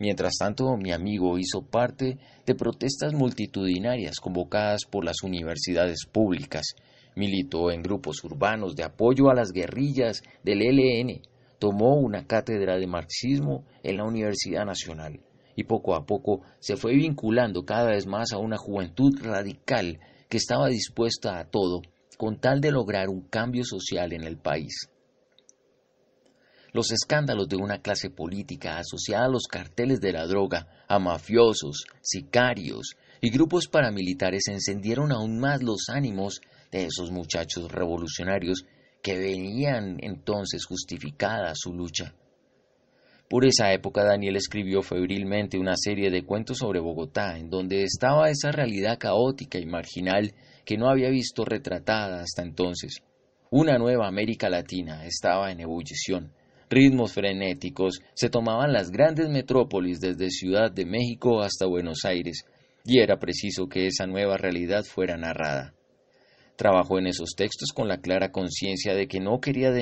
Mientras tanto, mi amigo hizo parte de protestas multitudinarias convocadas por las universidades públicas, militó en grupos urbanos de apoyo a las guerrillas del ELN, tomó una cátedra de marxismo en la Universidad Nacional y poco a poco se fue vinculando cada vez más a una juventud radical que estaba dispuesta a todo con tal de lograr un cambio social en el país los escándalos de una clase política asociada a los carteles de la droga, a mafiosos, sicarios y grupos paramilitares encendieron aún más los ánimos de esos muchachos revolucionarios que venían entonces justificada su lucha. Por esa época Daniel escribió febrilmente una serie de cuentos sobre Bogotá, en donde estaba esa realidad caótica y marginal que no había visto retratada hasta entonces. Una nueva América Latina estaba en ebullición, ritmos frenéticos, se tomaban las grandes metrópolis desde Ciudad de México hasta Buenos Aires, y era preciso que esa nueva realidad fuera narrada. Trabajó en esos textos con la clara conciencia de que no quería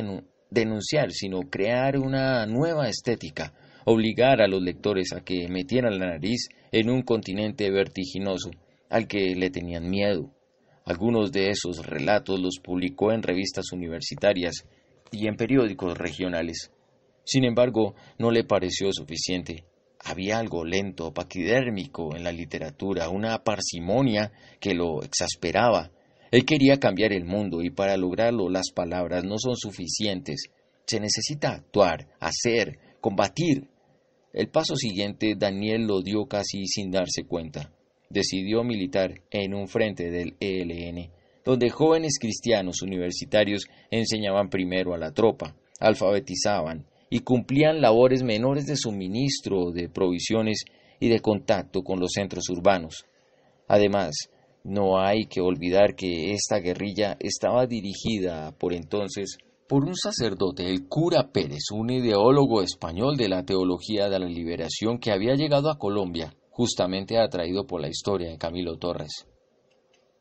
denunciar, sino crear una nueva estética, obligar a los lectores a que metieran la nariz en un continente vertiginoso, al que le tenían miedo. Algunos de esos relatos los publicó en revistas universitarias y en periódicos regionales. Sin embargo, no le pareció suficiente. Había algo lento, paquidérmico en la literatura, una parsimonia que lo exasperaba. Él quería cambiar el mundo y para lograrlo las palabras no son suficientes. Se necesita actuar, hacer, combatir. El paso siguiente Daniel lo dio casi sin darse cuenta. Decidió militar en un frente del ELN, donde jóvenes cristianos universitarios enseñaban primero a la tropa, alfabetizaban y cumplían labores menores de suministro de provisiones y de contacto con los centros urbanos. Además, no hay que olvidar que esta guerrilla estaba dirigida por entonces por un sacerdote, el cura Pérez, un ideólogo español de la teología de la liberación que había llegado a Colombia, justamente atraído por la historia de Camilo Torres.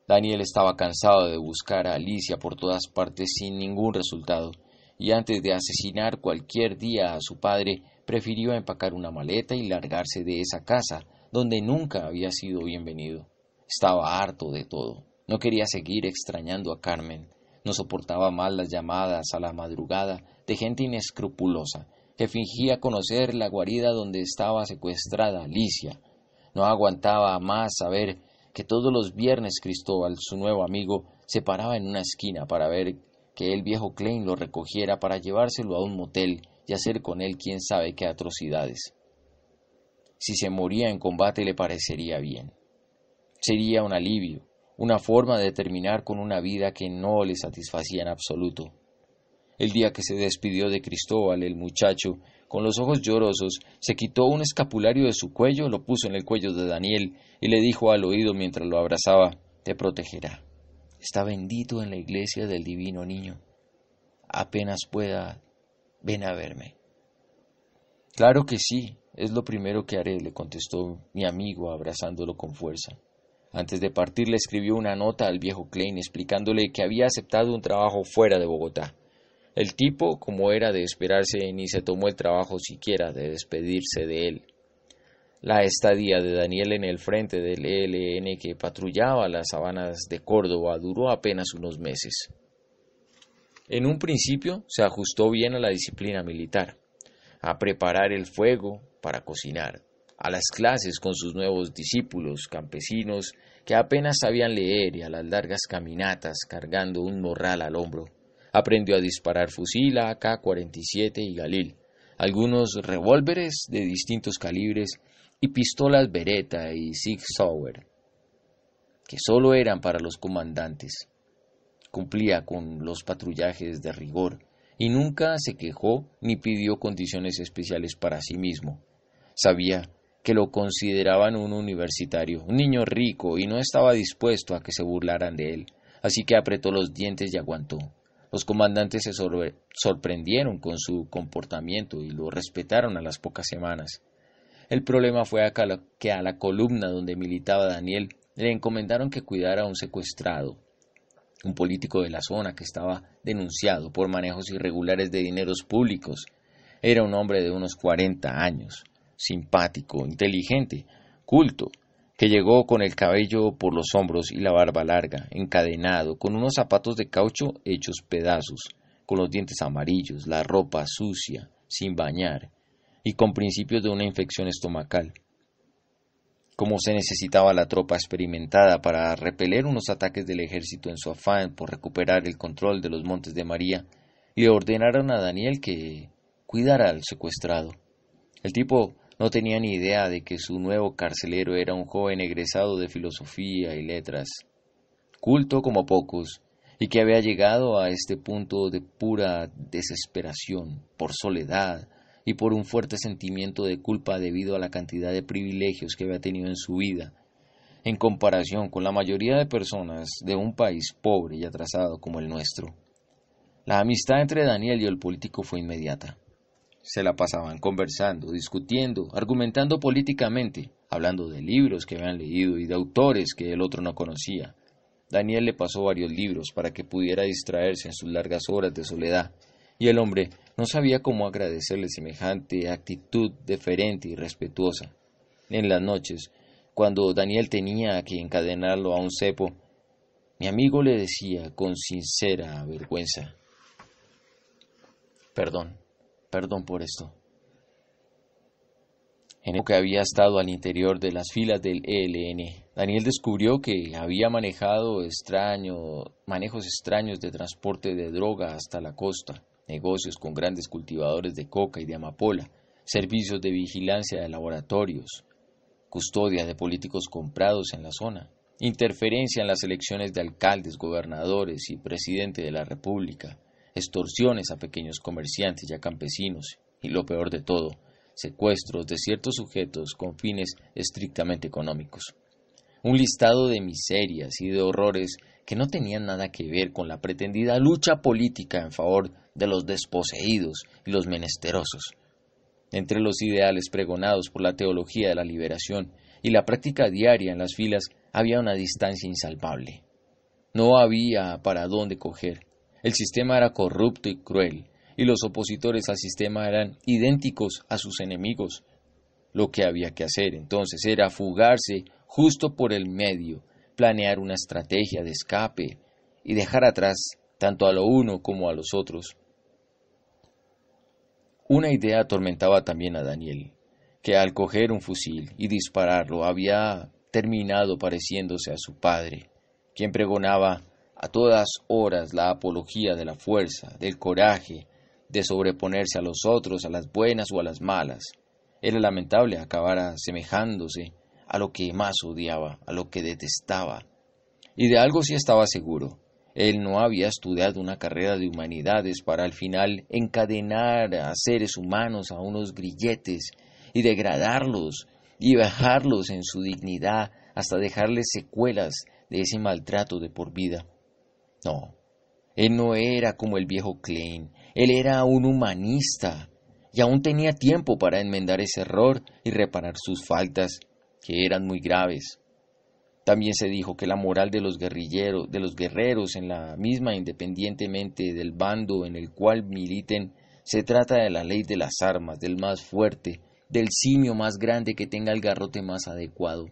Daniel estaba cansado de buscar a Alicia por todas partes sin ningún resultado, y antes de asesinar cualquier día a su padre, prefirió empacar una maleta y largarse de esa casa, donde nunca había sido bienvenido. Estaba harto de todo. No quería seguir extrañando a Carmen. No soportaba mal las llamadas a la madrugada de gente inescrupulosa, que fingía conocer la guarida donde estaba secuestrada Alicia. No aguantaba más saber que todos los viernes Cristóbal, su nuevo amigo, se paraba en una esquina para ver que el viejo Klein lo recogiera para llevárselo a un motel y hacer con él quién sabe qué atrocidades. Si se moría en combate le parecería bien. Sería un alivio, una forma de terminar con una vida que no le satisfacía en absoluto. El día que se despidió de Cristóbal, el muchacho, con los ojos llorosos, se quitó un escapulario de su cuello, lo puso en el cuello de Daniel y le dijo al oído mientras lo abrazaba, te protegerá está bendito en la iglesia del divino niño. Apenas pueda, ven a verme. Claro que sí, es lo primero que haré, le contestó mi amigo abrazándolo con fuerza. Antes de partir le escribió una nota al viejo Klein explicándole que había aceptado un trabajo fuera de Bogotá. El tipo, como era de esperarse, ni se tomó el trabajo siquiera de despedirse de él la estadía de Daniel en el frente del ELN que patrullaba las sabanas de Córdoba duró apenas unos meses. En un principio se ajustó bien a la disciplina militar, a preparar el fuego para cocinar, a las clases con sus nuevos discípulos campesinos que apenas sabían leer y a las largas caminatas cargando un morral al hombro. Aprendió a disparar fusil AK-47 y Galil, algunos revólveres de distintos calibres y pistolas Beretta y Sig Sauer, que solo eran para los comandantes. Cumplía con los patrullajes de rigor y nunca se quejó ni pidió condiciones especiales para sí mismo. Sabía que lo consideraban un universitario, un niño rico, y no estaba dispuesto a que se burlaran de él, así que apretó los dientes y aguantó. Los comandantes se sorprendieron con su comportamiento y lo respetaron a las pocas semanas. El problema fue que a la columna donde militaba Daniel le encomendaron que cuidara a un secuestrado, un político de la zona que estaba denunciado por manejos irregulares de dineros públicos. Era un hombre de unos cuarenta años, simpático, inteligente, culto, que llegó con el cabello por los hombros y la barba larga, encadenado, con unos zapatos de caucho hechos pedazos, con los dientes amarillos, la ropa sucia, sin bañar, y con principios de una infección estomacal. Como se necesitaba la tropa experimentada para repeler unos ataques del ejército en su afán por recuperar el control de los montes de María, le ordenaron a Daniel que cuidara al secuestrado. El tipo no tenía ni idea de que su nuevo carcelero era un joven egresado de filosofía y letras, culto como pocos, y que había llegado a este punto de pura desesperación, por soledad, y por un fuerte sentimiento de culpa debido a la cantidad de privilegios que había tenido en su vida. En comparación con la mayoría de personas de un país pobre y atrasado como el nuestro, la amistad entre Daniel y el político fue inmediata. Se la pasaban conversando, discutiendo, argumentando políticamente, hablando de libros que habían leído y de autores que el otro no conocía. Daniel le pasó varios libros para que pudiera distraerse en sus largas horas de soledad y el hombre no sabía cómo agradecerle semejante actitud deferente y respetuosa. En las noches, cuando Daniel tenía que encadenarlo a un cepo, mi amigo le decía con sincera vergüenza, perdón, perdón por esto. En el que había estado al interior de las filas del ELN, Daniel descubrió que había manejado extraño, manejos extraños de transporte de droga hasta la costa negocios con grandes cultivadores de coca y de amapola, servicios de vigilancia de laboratorios, custodia de políticos comprados en la zona, interferencia en las elecciones de alcaldes, gobernadores y presidente de la República, extorsiones a pequeños comerciantes y a campesinos, y lo peor de todo, secuestros de ciertos sujetos con fines estrictamente económicos. Un listado de miserias y de horrores que no tenían nada que ver con la pretendida lucha política en favor de los desposeídos y los menesterosos. Entre los ideales pregonados por la teología de la liberación y la práctica diaria en las filas había una distancia insalvable. No había para dónde coger. El sistema era corrupto y cruel, y los opositores al sistema eran idénticos a sus enemigos. Lo que había que hacer entonces era fugarse justo por el medio planear una estrategia de escape y dejar atrás tanto a lo uno como a los otros. Una idea atormentaba también a Daniel, que al coger un fusil y dispararlo había terminado pareciéndose a su padre, quien pregonaba a todas horas la apología de la fuerza, del coraje, de sobreponerse a los otros, a las buenas o a las malas. Era lamentable acabar asemejándose a lo que más odiaba, a lo que detestaba. Y de algo sí estaba seguro. Él no había estudiado una carrera de humanidades para al final encadenar a seres humanos a unos grilletes y degradarlos y bajarlos en su dignidad hasta dejarles secuelas de ese maltrato de por vida. No, él no era como el viejo Klein, él era un humanista y aún tenía tiempo para enmendar ese error y reparar sus faltas que eran muy graves. También se dijo que la moral de los guerrilleros, de los guerreros en la misma, independientemente del bando en el cual militen, se trata de la ley de las armas, del más fuerte, del simio más grande que tenga el garrote más adecuado.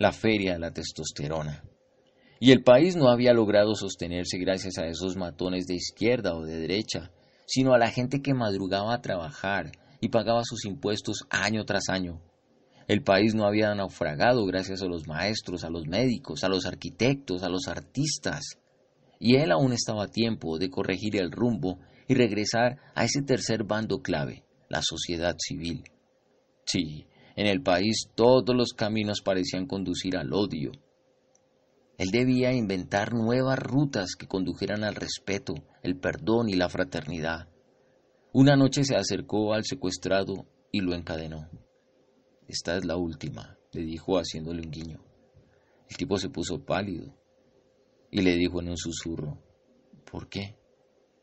La feria de la testosterona. Y el país no había logrado sostenerse gracias a esos matones de izquierda o de derecha, sino a la gente que madrugaba a trabajar y pagaba sus impuestos año tras año el país no había naufragado gracias a los maestros, a los médicos, a los arquitectos, a los artistas. Y él aún estaba a tiempo de corregir el rumbo y regresar a ese tercer bando clave, la sociedad civil. Sí, en el país todos los caminos parecían conducir al odio. Él debía inventar nuevas rutas que condujeran al respeto, el perdón y la fraternidad. Una noche se acercó al secuestrado y lo encadenó. Esta es la última, le dijo haciéndole un guiño. El tipo se puso pálido y le dijo en un susurro, ¿por qué?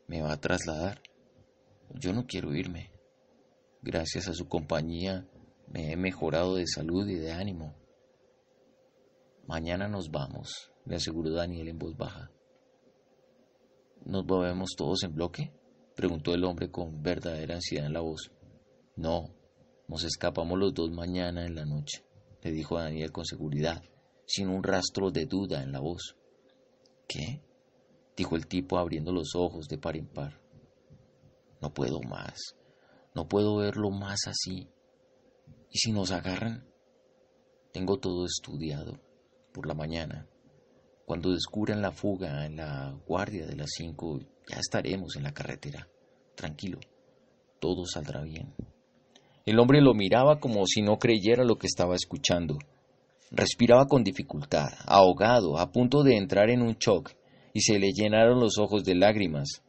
¿Me va a trasladar? Yo no quiero irme. Gracias a su compañía me he mejorado de salud y de ánimo. Mañana nos vamos, le aseguró Daniel en voz baja. ¿Nos movemos todos en bloque? preguntó el hombre con verdadera ansiedad en la voz. No, nos escapamos los dos mañana en la noche, le dijo Daniel con seguridad, sin un rastro de duda en la voz. ¿Qué? dijo el tipo abriendo los ojos de par en par. No puedo más, no puedo verlo más así. ¿Y si nos agarran? Tengo todo estudiado por la mañana. Cuando descubran la fuga en la guardia de las cinco, ya estaremos en la carretera. Tranquilo, todo saldrá bien. El hombre lo miraba como si no creyera lo que estaba escuchando. Respiraba con dificultad, ahogado, a punto de entrar en un shock, y se le llenaron los ojos de lágrimas.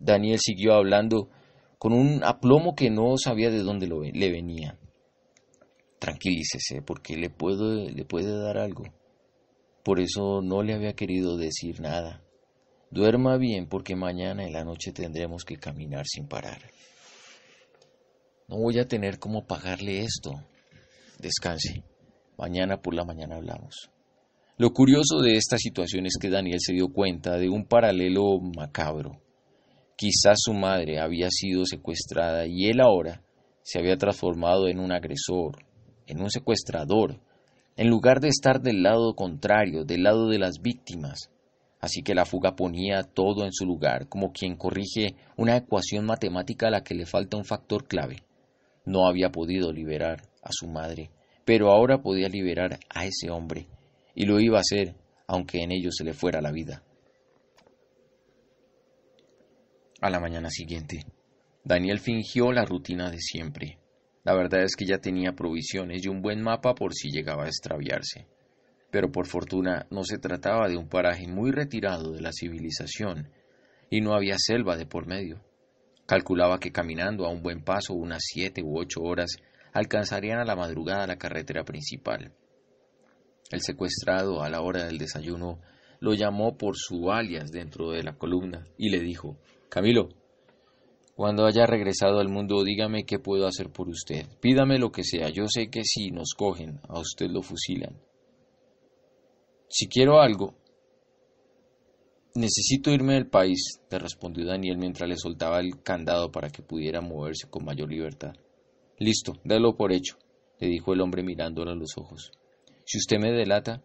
Daniel siguió hablando con un aplomo que no sabía de dónde le venía. Tranquilícese, porque le, puedo, le puede dar algo. Por eso no le había querido decir nada. Duerma bien, porque mañana en la noche tendremos que caminar sin parar no voy a tener cómo pagarle esto. Descanse. Mañana por la mañana hablamos. Lo curioso de esta situación es que Daniel se dio cuenta de un paralelo macabro. Quizás su madre había sido secuestrada y él ahora se había transformado en un agresor, en un secuestrador, en lugar de estar del lado contrario, del lado de las víctimas. Así que la fuga ponía todo en su lugar, como quien corrige una ecuación matemática a la que le falta un factor clave. No había podido liberar a su madre, pero ahora podía liberar a ese hombre, y lo iba a hacer aunque en ello se le fuera la vida. A la mañana siguiente, Daniel fingió la rutina de siempre. La verdad es que ya tenía provisiones y un buen mapa por si llegaba a extraviarse. Pero por fortuna no se trataba de un paraje muy retirado de la civilización, y no había selva de por medio. Calculaba que caminando a un buen paso unas siete u ocho horas alcanzarían a la madrugada la carretera principal. El secuestrado, a la hora del desayuno, lo llamó por su alias dentro de la columna y le dijo, Camilo, cuando haya regresado al mundo, dígame qué puedo hacer por usted. Pídame lo que sea. Yo sé que si nos cogen, a usted lo fusilan. Si quiero algo, Necesito irme del país, le respondió Daniel mientras le soltaba el candado para que pudiera moverse con mayor libertad. Listo, dalo por hecho, le dijo el hombre mirándole a los ojos. Si usted me delata,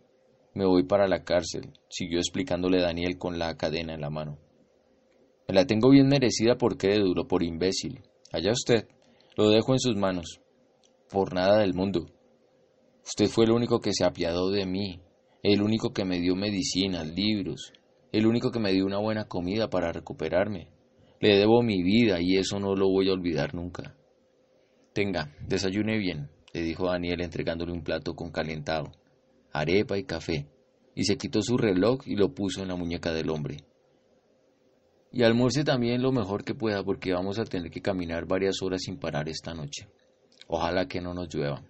me voy para la cárcel, siguió explicándole Daniel con la cadena en la mano. Me la tengo bien merecida de duro por imbécil. Allá usted, lo dejo en sus manos. Por nada del mundo. Usted fue el único que se apiadó de mí, el único que me dio medicina, libros, el único que me dio una buena comida para recuperarme. Le debo mi vida y eso no lo voy a olvidar nunca. Tenga, desayune bien, le dijo Daniel entregándole un plato con calentado, arepa y café, y se quitó su reloj y lo puso en la muñeca del hombre. Y almuerce también lo mejor que pueda porque vamos a tener que caminar varias horas sin parar esta noche. Ojalá que no nos llueva.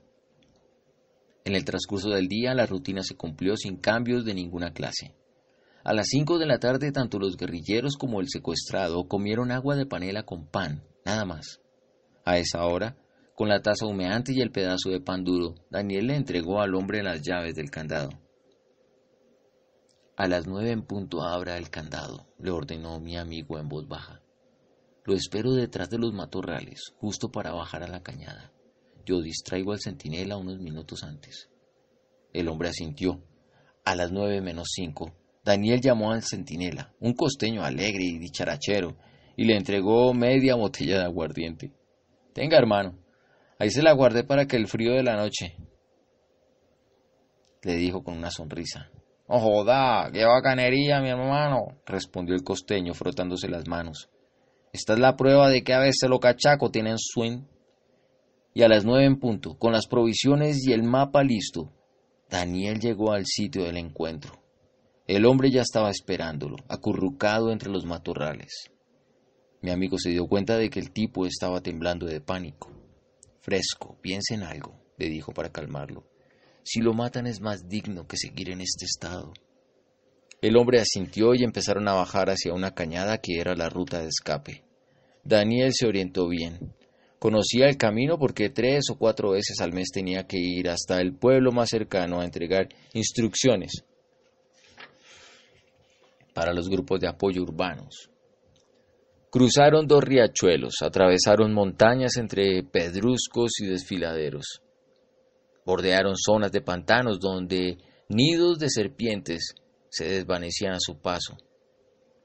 En el transcurso del día la rutina se cumplió sin cambios de ninguna clase. A las cinco de la tarde tanto los guerrilleros como el secuestrado comieron agua de panela con pan, nada más. A esa hora, con la taza humeante y el pedazo de pan duro, Daniel le entregó al hombre las llaves del candado. A las nueve en punto abra el candado, le ordenó mi amigo en voz baja. Lo espero detrás de los matorrales, justo para bajar a la cañada. Yo distraigo al centinela unos minutos antes. El hombre asintió. A las nueve menos cinco, Daniel llamó al centinela, un costeño alegre y dicharachero, y le entregó media botella de aguardiente. Tenga, hermano, ahí se la guardé para que el frío de la noche. le dijo con una sonrisa. ¡Oh, joda! ¡Qué bacanería, mi hermano! respondió el costeño frotándose las manos. Esta es la prueba de que a veces lo cachaco tienen swing. Y a las nueve en punto, con las provisiones y el mapa listo, Daniel llegó al sitio del encuentro. El hombre ya estaba esperándolo, acurrucado entre los matorrales. Mi amigo se dio cuenta de que el tipo estaba temblando de pánico. Fresco, piensa en algo, le dijo para calmarlo. Si lo matan es más digno que seguir en este estado. El hombre asintió y empezaron a bajar hacia una cañada que era la ruta de escape. Daniel se orientó bien. Conocía el camino porque tres o cuatro veces al mes tenía que ir hasta el pueblo más cercano a entregar instrucciones para los grupos de apoyo urbanos. Cruzaron dos riachuelos, atravesaron montañas entre pedruscos y desfiladeros. Bordearon zonas de pantanos donde nidos de serpientes se desvanecían a su paso.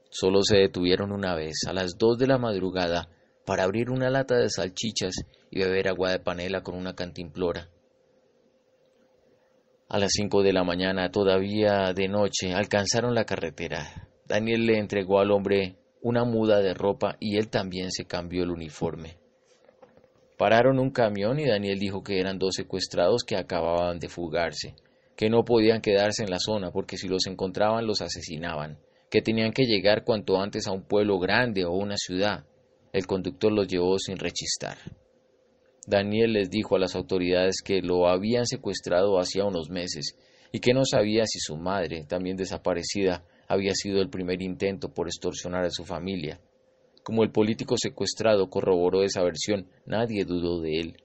Solo se detuvieron una vez, a las dos de la madrugada, para abrir una lata de salchichas y beber agua de panela con una cantimplora. A las cinco de la mañana, todavía de noche, alcanzaron la carretera. Daniel le entregó al hombre una muda de ropa y él también se cambió el uniforme. Pararon un camión y Daniel dijo que eran dos secuestrados que acababan de fugarse, que no podían quedarse en la zona porque si los encontraban los asesinaban, que tenían que llegar cuanto antes a un pueblo grande o una ciudad. El conductor los llevó sin rechistar. Daniel les dijo a las autoridades que lo habían secuestrado hacía unos meses y que no sabía si su madre, también desaparecida, había sido el primer intento por extorsionar a su familia. Como el político secuestrado corroboró esa versión, nadie dudó de él.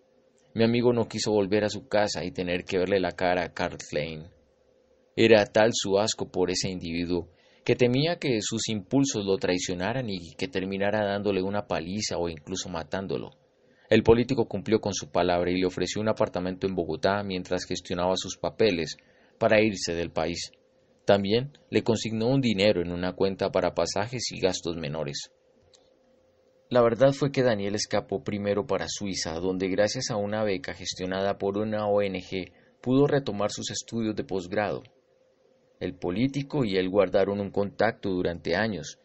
Mi amigo no quiso volver a su casa y tener que verle la cara a Carl Era tal su asco por ese individuo que temía que sus impulsos lo traicionaran y que terminara dándole una paliza o incluso matándolo. El político cumplió con su palabra y le ofreció un apartamento en Bogotá mientras gestionaba sus papeles para irse del país. También le consignó un dinero en una cuenta para pasajes y gastos menores. La verdad fue que Daniel escapó primero para Suiza, donde gracias a una beca gestionada por una ONG pudo retomar sus estudios de posgrado. El político y él guardaron un contacto durante años,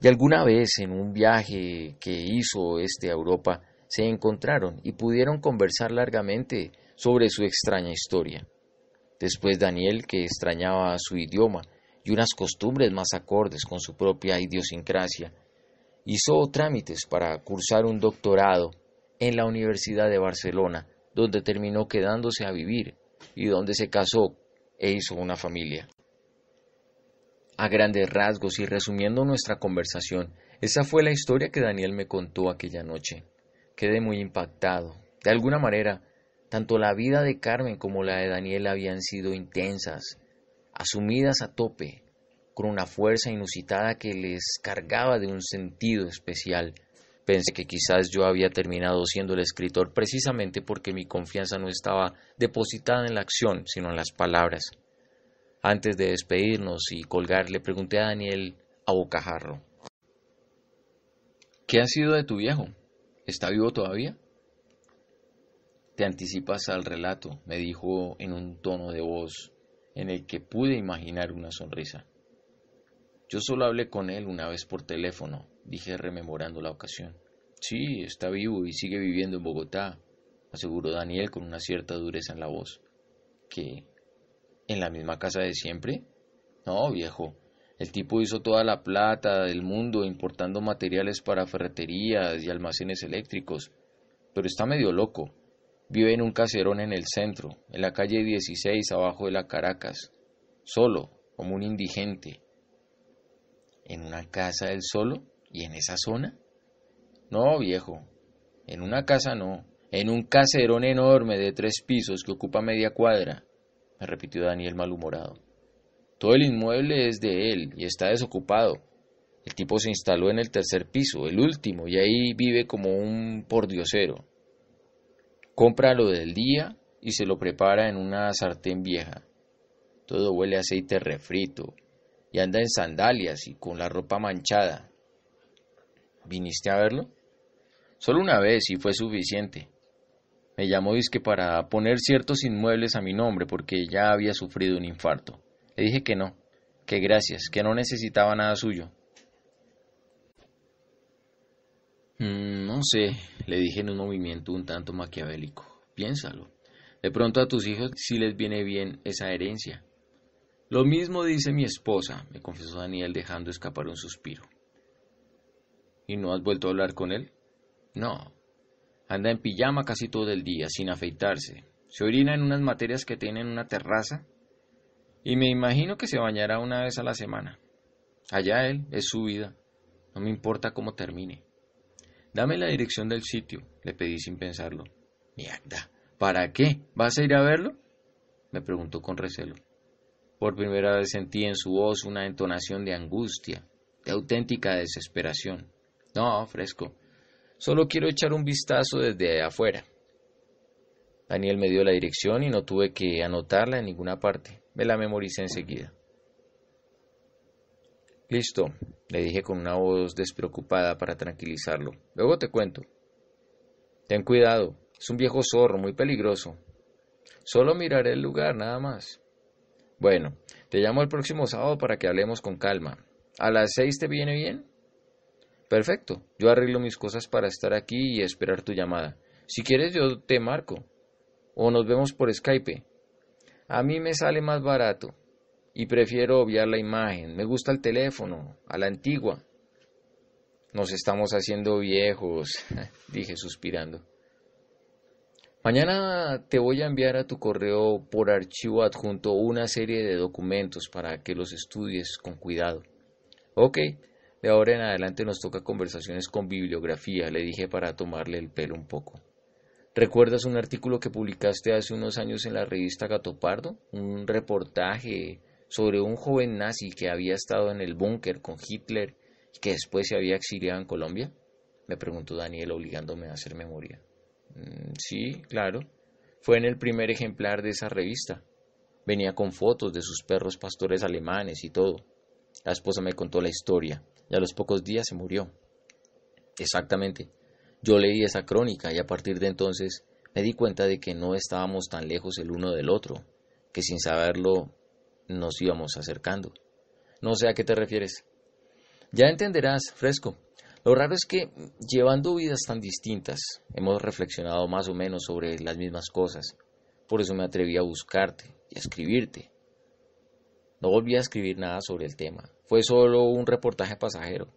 y alguna vez en un viaje que hizo este a Europa se encontraron y pudieron conversar largamente sobre su extraña historia. Después Daniel, que extrañaba su idioma y unas costumbres más acordes con su propia idiosincrasia, hizo trámites para cursar un doctorado en la Universidad de Barcelona, donde terminó quedándose a vivir y donde se casó e hizo una familia. A grandes rasgos y resumiendo nuestra conversación, esa fue la historia que Daniel me contó aquella noche. Quedé muy impactado. De alguna manera, tanto la vida de Carmen como la de Daniel habían sido intensas, asumidas a tope, con una fuerza inusitada que les cargaba de un sentido especial. Pensé que quizás yo había terminado siendo el escritor precisamente porque mi confianza no estaba depositada en la acción, sino en las palabras. Antes de despedirnos y colgar, le pregunté a Daniel a bocajarro. ¿Qué ha sido de tu viejo? ¿Está vivo todavía? Te anticipas al relato, me dijo en un tono de voz en el que pude imaginar una sonrisa. Yo solo hablé con él una vez por teléfono, dije rememorando la ocasión. Sí, está vivo y sigue viviendo en Bogotá, aseguró Daniel con una cierta dureza en la voz. ¿Qué? ¿En la misma casa de siempre? No, viejo. El tipo hizo toda la plata del mundo importando materiales para ferreterías y almacenes eléctricos. Pero está medio loco. Vive en un caserón en el centro, en la calle 16 abajo de la Caracas, solo, como un indigente. ¿En una casa del solo? ¿Y en esa zona? No, viejo, en una casa no, en un caserón enorme de tres pisos que ocupa media cuadra, me repitió Daniel malhumorado. Todo el inmueble es de él y está desocupado. El tipo se instaló en el tercer piso, el último, y ahí vive como un pordiosero. Compra lo del día y se lo prepara en una sartén vieja. Todo huele a aceite refrito y anda en sandalias y con la ropa manchada. ¿Viniste a verlo? Solo una vez y fue suficiente. Me llamó Disque para poner ciertos inmuebles a mi nombre porque ya había sufrido un infarto. Le dije que no, que gracias, que no necesitaba nada suyo. Mm, no sé, le dije en un movimiento un tanto maquiavélico. Piénsalo. De pronto a tus hijos sí les viene bien esa herencia. Lo mismo dice mi esposa, me confesó Daniel dejando escapar un suspiro. ¿Y no has vuelto a hablar con él? No. Anda en pijama casi todo el día, sin afeitarse. Se orina en unas materias que tienen una terraza. Y me imagino que se bañará una vez a la semana. Allá él, es su vida. No me importa cómo termine. Dame la dirección del sitio, le pedí sin pensarlo. Mierda, ¿para qué? ¿Vas a ir a verlo? me preguntó con recelo. Por primera vez sentí en su voz una entonación de angustia, de auténtica desesperación. No, fresco, solo quiero echar un vistazo desde afuera. Daniel me dio la dirección y no tuve que anotarla en ninguna parte. Me la memoricé enseguida. Listo, le dije con una voz despreocupada para tranquilizarlo. Luego te cuento. Ten cuidado, es un viejo zorro muy peligroso. Solo miraré el lugar, nada más. Bueno, te llamo el próximo sábado para que hablemos con calma. ¿A las seis te viene bien? Perfecto, yo arreglo mis cosas para estar aquí y esperar tu llamada. Si quieres yo te marco. O nos vemos por Skype. A mí me sale más barato y prefiero obviar la imagen. Me gusta el teléfono, a la antigua. Nos estamos haciendo viejos, dije suspirando. Mañana te voy a enviar a tu correo por archivo adjunto una serie de documentos para que los estudies con cuidado. Ok, de ahora en adelante nos toca conversaciones con bibliografía, le dije para tomarle el pelo un poco. ¿Recuerdas un artículo que publicaste hace unos años en la revista Gatopardo? Un reportaje sobre un joven nazi que había estado en el búnker con Hitler y que después se había exiliado en Colombia? Me preguntó Daniel obligándome a hacer memoria. Mm, sí, claro. Fue en el primer ejemplar de esa revista. Venía con fotos de sus perros pastores alemanes y todo. La esposa me contó la historia y a los pocos días se murió. Exactamente. Yo leí esa crónica y a partir de entonces me di cuenta de que no estábamos tan lejos el uno del otro, que sin saberlo nos íbamos acercando. No sé a qué te refieres. Ya entenderás, fresco. Lo raro es que, llevando vidas tan distintas, hemos reflexionado más o menos sobre las mismas cosas. Por eso me atreví a buscarte y a escribirte. No volví a escribir nada sobre el tema. Fue solo un reportaje pasajero.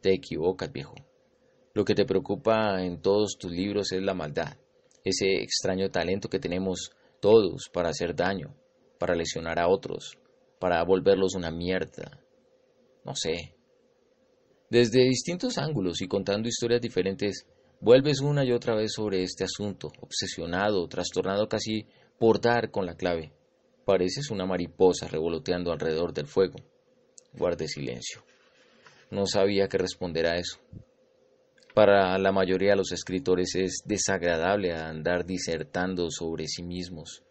Te equivocas, viejo. Lo que te preocupa en todos tus libros es la maldad, ese extraño talento que tenemos todos para hacer daño, para lesionar a otros, para volverlos una mierda. No sé. Desde distintos ángulos y contando historias diferentes, vuelves una y otra vez sobre este asunto, obsesionado, trastornado casi por dar con la clave. Pareces una mariposa revoloteando alrededor del fuego. Guarde silencio. No sabía qué responder a eso. Para la mayoría de los escritores es desagradable andar disertando sobre sí mismos,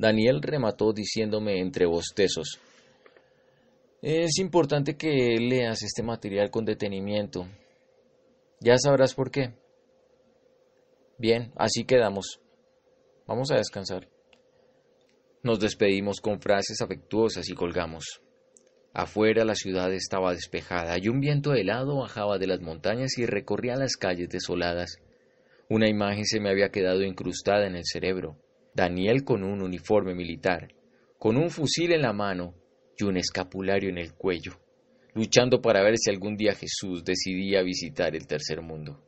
Daniel remató diciéndome entre bostezos Es importante que leas este material con detenimiento. Ya sabrás por qué. Bien, así quedamos. Vamos a descansar. Nos despedimos con frases afectuosas y colgamos. Afuera la ciudad estaba despejada y un viento helado bajaba de las montañas y recorría las calles desoladas. Una imagen se me había quedado incrustada en el cerebro. Daniel con un uniforme militar, con un fusil en la mano y un escapulario en el cuello, luchando para ver si algún día Jesús decidía visitar el tercer mundo.